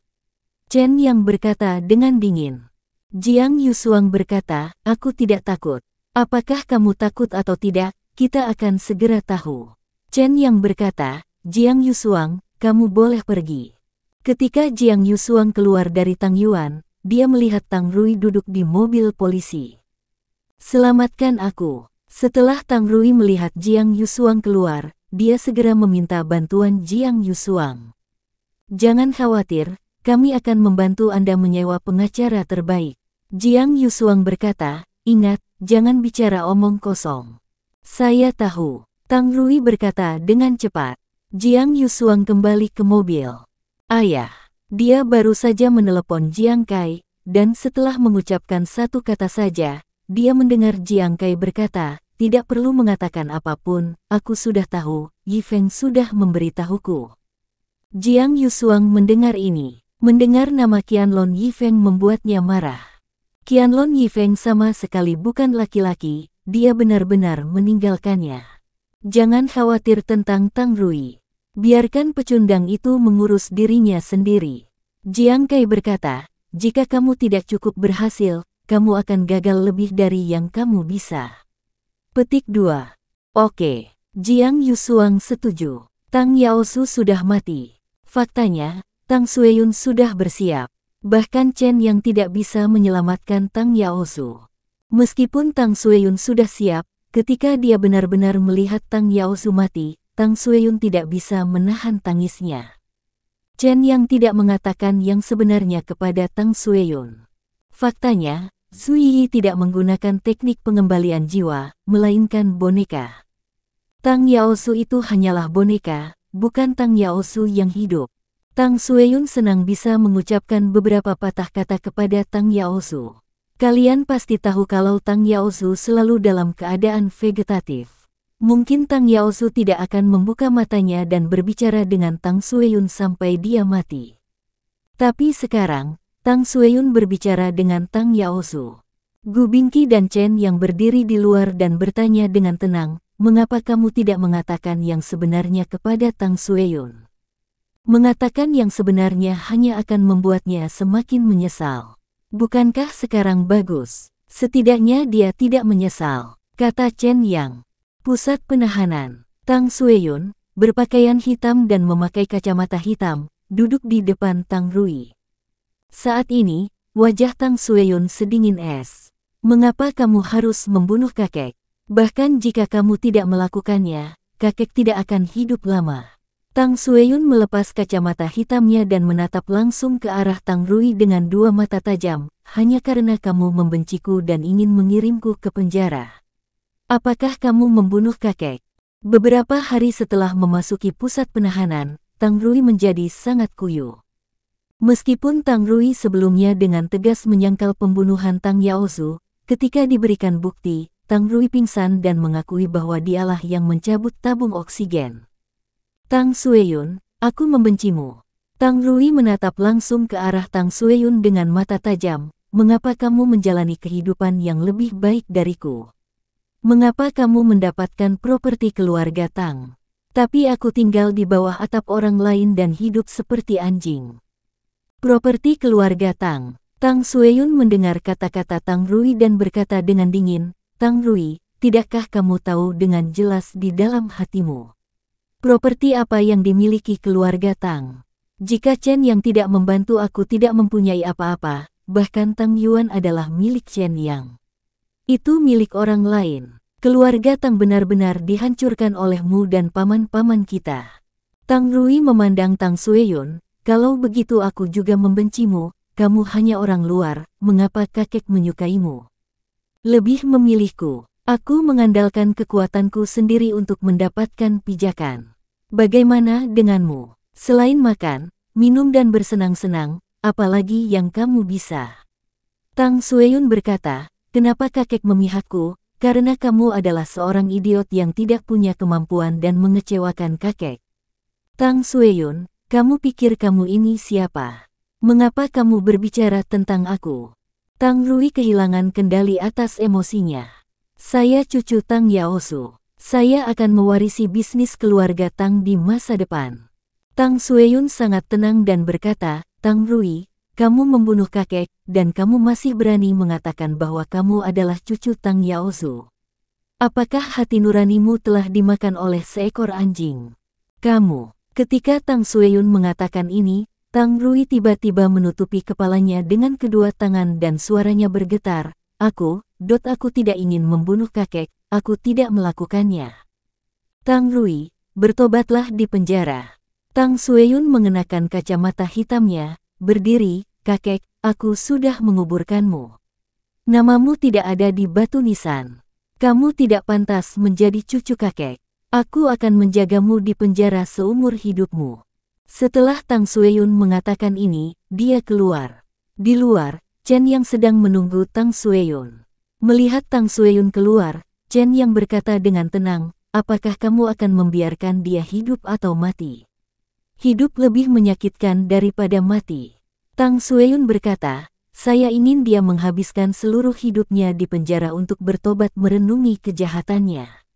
Speaker 1: Chen Yang berkata dengan dingin. Jiang Yusuang berkata, aku tidak takut. Apakah kamu takut atau tidak, kita akan segera tahu. Chen Yang berkata, Jiang Yusuang, kamu boleh pergi. Ketika Jiang Yusuang keluar dari Tang Yuan, dia melihat Tang Rui duduk di mobil polisi. Selamatkan aku. Setelah Tang Rui melihat Jiang Yusuang keluar, dia segera meminta bantuan Jiang Yusuang. Jangan khawatir, kami akan membantu Anda menyewa pengacara terbaik. Jiang Yusuang berkata, ingat, jangan bicara omong kosong. Saya tahu, Tang Rui berkata dengan cepat. Jiang Yusuang kembali ke mobil. Ayah, dia baru saja menelepon Jiang Kai, dan setelah mengucapkan satu kata saja, dia mendengar Jiang Kai berkata, tidak perlu mengatakan apapun, aku sudah tahu, Yi Yifeng sudah memberitahuku. Jiang Yusuang mendengar ini. Mendengar nama Qianlong Yi Yifeng membuatnya marah. Qianlong Yi Yifeng sama sekali bukan laki-laki, dia benar-benar meninggalkannya. Jangan khawatir tentang Tang Rui. Biarkan pecundang itu mengurus dirinya sendiri. Jiang Kai berkata, jika kamu tidak cukup berhasil, kamu akan gagal lebih dari yang kamu bisa. Petik 2. Oke, Jiang Yusuang setuju. Tang Yaosu sudah mati. Faktanya, Tang Sueyun sudah bersiap. Bahkan Chen yang tidak bisa menyelamatkan Tang Yaosu. Meskipun Tang Sueyun sudah siap, ketika dia benar-benar melihat Tang Yaosu mati, Tang Sueyun tidak bisa menahan tangisnya. Chen yang tidak mengatakan yang sebenarnya kepada Tang Sueyun. Faktanya, Suyi Yi tidak menggunakan teknik pengembalian jiwa, melainkan boneka. Tang Yaosu itu hanyalah boneka, bukan Tang Yaosu yang hidup. Tang Sueyun senang bisa mengucapkan beberapa patah kata kepada Tang Yaosu. Kalian pasti tahu kalau Tang Yaosu selalu dalam keadaan vegetatif. Mungkin Tang Yaosu tidak akan membuka matanya dan berbicara dengan Tang Sueyun sampai dia mati. Tapi sekarang, Tang Sueyun berbicara dengan Tang Yaosu. Gu Bingqi dan Chen yang berdiri di luar dan bertanya dengan tenang, mengapa kamu tidak mengatakan yang sebenarnya kepada Tang Sueyun? Mengatakan yang sebenarnya hanya akan membuatnya semakin menyesal. Bukankah sekarang bagus? Setidaknya dia tidak menyesal, kata Chen Yang. Pusat penahanan, Tang Sueyun, berpakaian hitam dan memakai kacamata hitam, duduk di depan Tang Rui. Saat ini, wajah Tang Sueyun sedingin es. Mengapa kamu harus membunuh kakek? Bahkan jika kamu tidak melakukannya, kakek tidak akan hidup lama. Tang Sueyun melepas kacamata hitamnya dan menatap langsung ke arah Tang Rui dengan dua mata tajam, hanya karena kamu membenciku dan ingin mengirimku ke penjara. Apakah kamu membunuh kakek? Beberapa hari setelah memasuki pusat penahanan, Tang Rui menjadi sangat kuyuh. Meskipun Tang Rui sebelumnya dengan tegas menyangkal pembunuhan Tang Yaozu, ketika diberikan bukti, Tang Rui pingsan dan mengakui bahwa dialah yang mencabut tabung oksigen. Tang Sueyun, aku membencimu. Tang Rui menatap langsung ke arah Tang Sueyun dengan mata tajam, mengapa kamu menjalani kehidupan yang lebih baik dariku? Mengapa kamu mendapatkan properti keluarga Tang? Tapi aku tinggal di bawah atap orang lain dan hidup seperti anjing. Properti keluarga Tang. Tang Sueyun mendengar kata-kata Tang Rui dan berkata dengan dingin, Tang Rui, tidakkah kamu tahu dengan jelas di dalam hatimu? Properti apa yang dimiliki keluarga Tang? Jika Chen yang tidak membantu aku tidak mempunyai apa-apa, bahkan Tang Yuan adalah milik Chen Yang. Itu milik orang lain. Keluarga Tang benar-benar dihancurkan olehmu dan paman-paman kita. Tang Rui memandang Tang Sueyun, kalau begitu aku juga membencimu, kamu hanya orang luar, mengapa kakek menyukaimu? Lebih memilihku, aku mengandalkan kekuatanku sendiri untuk mendapatkan pijakan. Bagaimana denganmu? Selain makan, minum dan bersenang-senang, apalagi yang kamu bisa? Tang Sueyun berkata, kenapa kakek memihakku, karena kamu adalah seorang idiot yang tidak punya kemampuan dan mengecewakan kakek. Tang Sueyun, kamu pikir kamu ini siapa? Mengapa kamu berbicara tentang aku? Tang Rui kehilangan kendali atas emosinya. Saya cucu Tang Yaosu. Saya akan mewarisi bisnis keluarga Tang di masa depan. Tang Sueyun sangat tenang dan berkata, Tang Rui, kamu membunuh kakek, dan kamu masih berani mengatakan bahwa kamu adalah cucu Tang Yaosu. Apakah hati nuranimu telah dimakan oleh seekor anjing? Kamu, Ketika Tang Sueyun mengatakan ini, Tang Rui tiba-tiba menutupi kepalanya dengan kedua tangan dan suaranya bergetar, Aku, Dot aku tidak ingin membunuh kakek, aku tidak melakukannya. Tang Rui, bertobatlah di penjara. Tang Sueyun mengenakan kacamata hitamnya, berdiri, kakek, aku sudah menguburkanmu. Namamu tidak ada di batu nisan. Kamu tidak pantas menjadi cucu kakek. Aku akan menjagamu di penjara seumur hidupmu. Setelah Tang Sueyun mengatakan ini, dia keluar. Di luar, Chen yang sedang menunggu Tang Sueyun. Melihat Tang Sueyun keluar, Chen yang berkata dengan tenang, apakah kamu akan membiarkan dia hidup atau mati? Hidup lebih menyakitkan daripada mati. Tang Sueyun berkata, saya ingin dia menghabiskan seluruh hidupnya di penjara untuk bertobat merenungi kejahatannya.